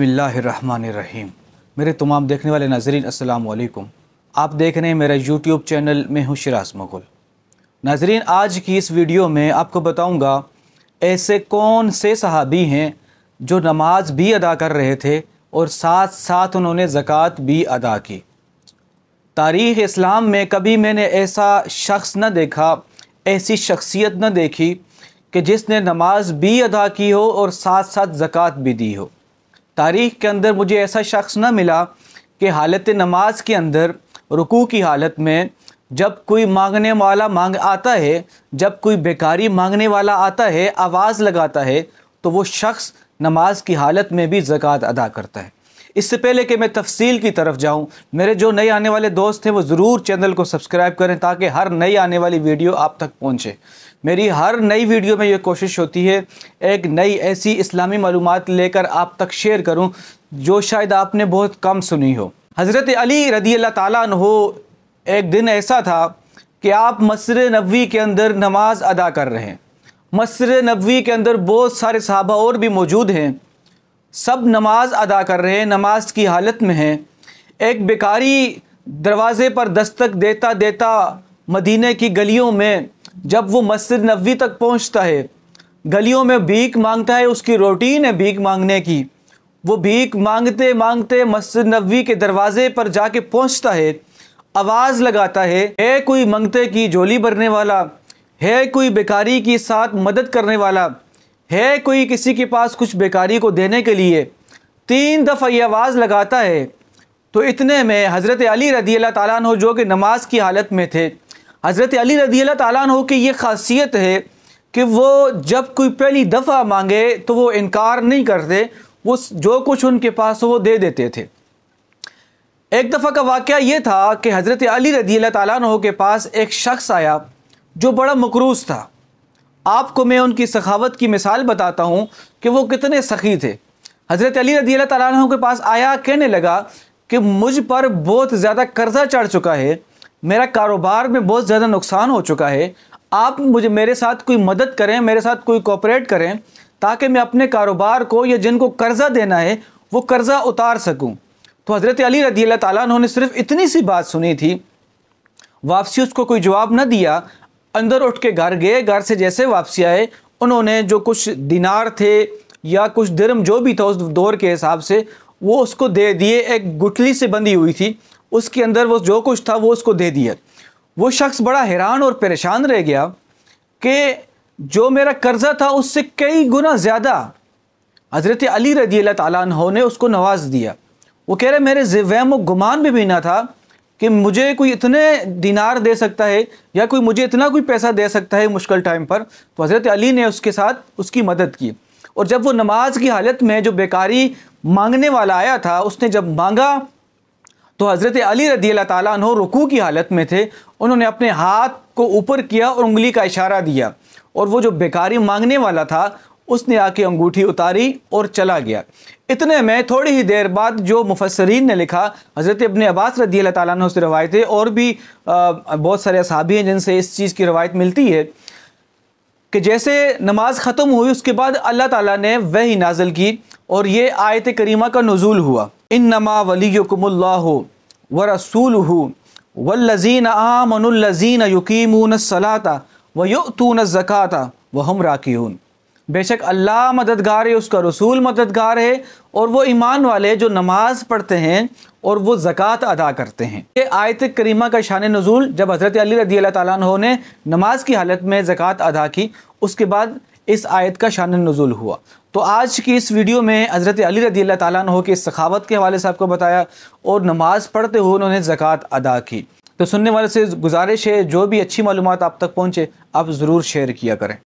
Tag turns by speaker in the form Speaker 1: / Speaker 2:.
Speaker 1: बसमीम मेरे तमाम देखने वाले नाजरीन असलकुम आप देख रहे हैं मेरा यूट्यूब चैनल में हूँ शराज मगुल नाजरीन आज की इस वीडियो में आपको बताऊँगा ऐसे कौन से सहाबी हैं जो नमाज भी अदा कर रहे थे और साथ साथ उन्होंने ज़क़़त भी अदा की तारीख़ इस्लाम में कभी मैंने ऐसा शख्स न देखा ऐसी शख्सियत न देखी कि जिसने नमाज भी अदा की हो और साथ साथ ज़क़़त भी दी हो तारीख़ के अंदर मुझे ऐसा शख्स ना मिला कि हालत नमाज के अंदर रुकू की हालत में जब कोई मांगने वाला मांग आता है जब कोई बेकारी मांगने वाला आता है आवाज़ लगाता है तो वो शख्स नमाज की हालत में भी ज़क़़त अदा करता है इससे पहले कि मैं तफसील की तरफ जाऊं मेरे जो नए आने वाले दोस्त हैं वो ज़रूर चैनल को सब्सक्राइब करें ताकि हर नई आने वाली वीडियो आप तक पहुंचे मेरी हर नई वीडियो में ये कोशिश होती है एक नई ऐसी इस्लामी मालूम लेकर आप तक शेयर करूँ जो शायद आपने बहुत कम सुनी हो हज़रत अली रदी अल्लाह हो एक दिन ऐसा था कि आप मसर नबी के अंदर नमाज अदा कर रहे हैं मसर नबी के अंदर बहुत सारे साहबा और भी मौजूद हैं सब नमाज अदा कर रहे हैं नमाज की हालत में हैं एक बेकारी दरवाज़े पर दस्तक देता देता मदीने की गलियों में जब वो मस्जिद नबी तक पहुंचता है गलियों में भीख मांगता है उसकी रोटीन है भीख मांगने की वो भीख मांगते मांगते मस्जिद नबी के दरवाज़े पर जाके पहुंचता है आवाज़ लगाता है है कोई मंगते की झोली भरने वाला है कोई बेकारी की साथ मदद करने वाला है कोई किसी के पास कुछ बेकारी को देने के लिए तीन दफ़ा ये आवाज़ लगाता है तो इतने में हज़रत अली रदी अल्लाह हो जो कि नमाज की हालत में थे हज़रत अली रदी अल्लाह हो की ये खासियत है कि वो जब कोई पहली दफ़ा मांगे तो वो इनकार नहीं करते वो जो कुछ उनके पास हो वो दे देते थे एक दफ़ा का वाक़ ये था कि हज़रत अली रदी अल्लाह हो के पास एक शख्स आया जो बड़ा मकरूज़ था आपको मैं उनकी सखावत की मिसाल बताता हूँ कि वो कितने सखी थे हज़रत अली रदी तुम के पास आया कहने लगा कि मुझ पर बहुत ज़्यादा कर्ज़ा चढ़ चुका है मेरा कारोबार में बहुत ज़्यादा नुकसान हो चुका है आप मुझे मेरे साथ कोई मदद करें मेरे साथ कोई कॉपरेट करें ताकि मैं अपने कारोबार को या जिनको कर्ज़ा देना है वो कर्ज़ा उतार सकूं तो हज़रत अली रदी अल्लाह ने सिर्फ इतनी सी बात सुनी थी वापसी उसको कोई जवाब न दिया अंदर उठ के घर गए घर से जैसे वापसी आए उन्होंने जो कुछ दिनार थे या कुछ धर्म जो भी था उस दौर के हिसाब से वो उसको दे दिए एक गुटली से बंधी हुई थी उसके अंदर वो जो कुछ था वो उसको दे दिया वो शख्स बड़ा हैरान और परेशान रह गया कि जो मेरा कर्ज़ा था उससे कई गुना ज़्यादा हज़रत अली रदी अल्लाह तला उसको नवाज दिया वो कह रहे मेरे वहम व गुमान में भी ना था कि मुझे कोई इतने दिनार दे सकता है या कोई मुझे इतना कोई पैसा दे सकता है मुश्किल टाइम पर तो हज़रत अली ने उसके साथ उसकी मदद की और जब वो नमाज की हालत में जो बेकारी मांगने वाला आया था उसने जब मांगा तो हज़रत अली रदी अल्लाह ताली रुकू की हालत में थे उन्होंने अपने हाथ को ऊपर किया और उंगली का इशारा दिया और वो जो बेकारी मांगने वाला था उसने आके अंगूठी उतारी और चला गया इतने में थोड़ी ही देर बाद जो मुफसरीन ने लिखा हज़रत इबन अब्बास रदी अल्लाह ताली रवायतें और भी बहुत सारे असाबी हैं जिनसे इस चीज़ की रवायत मिलती है कि जैसे नमाज ख़त्म हुई उसके बाद अल्लाह ताला ने वही नाजल की और ये आयत करीमा का नज़ूल हुआ इन नमा हो व रसूल हो वल्लजीन आमनजीन यकीमून सलाता व युतून ज़क़ाता व हम राकीन बेशक अल्लाह मददगार है उसका रसूल मददगार है और वो ईमान वाले जो नमाज पढ़ते हैं और वो ज़क़़त अदा करते हैं ये आयत करीमा का शान नज़ूल जब हज़रत अली रदी तु ने नमाज की हालत में ज़क़़त अदा की उसके बाद इस आयत का शान नज़ुल हुआ तो आज की इस वीडियो में हज़रत अली रदी अल्लाह हो के सखावत के हवाले से आपको बताया और नमाज़ पढ़ते हुए उन्होंने ज़क़़त अदा की तो सुनने वाले से गुजारिश है जो भी अच्छी मालूम आप तक पहुँचे आप ज़रूर शेयर किया करें